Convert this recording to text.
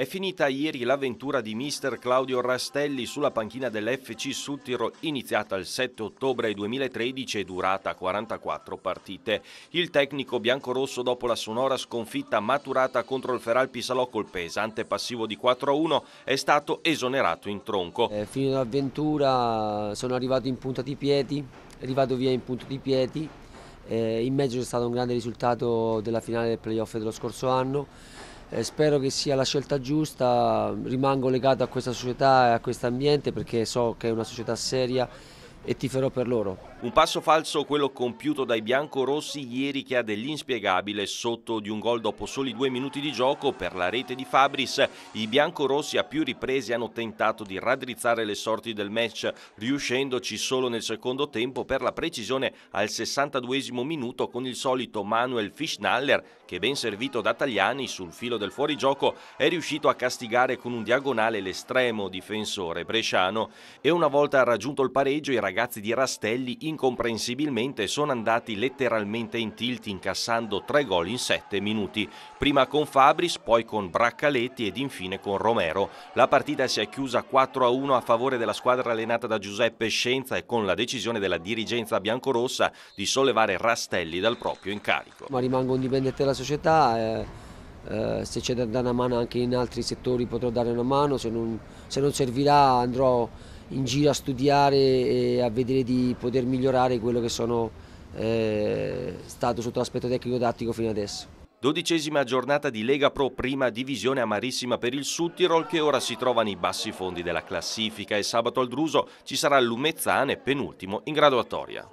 È finita ieri l'avventura di mister Claudio Rastelli sulla panchina dell'FC Suttiro iniziata il 7 ottobre 2013 e durata 44 partite. Il tecnico biancorosso dopo la sonora sconfitta maturata contro il Feral Pisalò col pesante passivo di 4-1 è stato esonerato in tronco. È eh, finita l'avventura, sono arrivato in punta di piedi, arrivato via in punta di piedi, eh, in mezzo c'è stato un grande risultato della finale del playoff dello scorso anno eh, spero che sia la scelta giusta, rimango legato a questa società e a questo ambiente perché so che è una società seria e tiferò per loro. Un passo falso quello compiuto dai biancorossi ieri che ha dell'inspiegabile sotto di un gol dopo soli due minuti di gioco per la rete di Fabris. I biancorossi a più riprese hanno tentato di raddrizzare le sorti del match riuscendoci solo nel secondo tempo per la precisione al 62 esimo minuto con il solito Manuel Fischnaller che ben servito da Tagliani sul filo del fuorigioco è riuscito a castigare con un diagonale l'estremo difensore bresciano e una volta raggiunto il pareggio i ragazzi ragazzi di Rastelli incomprensibilmente sono andati letteralmente in tilt incassando tre gol in sette minuti, prima con Fabris, poi con Braccaletti ed infine con Romero. La partita si è chiusa 4-1 a favore della squadra allenata da Giuseppe Scienza e con la decisione della dirigenza biancorossa di sollevare Rastelli dal proprio incarico. Ma rimango un dipendente della società. Eh... Uh, se c'è da dare una mano anche in altri settori potrò dare una mano, se non, se non servirà andrò in giro a studiare e a vedere di poter migliorare quello che sono eh, stato sotto l'aspetto tecnico dattico fino adesso. Dodicesima giornata di Lega Pro prima divisione amarissima per il Sud Tirol che ora si trova nei bassi fondi della classifica e sabato al Druso ci sarà Lumezzane penultimo in graduatoria.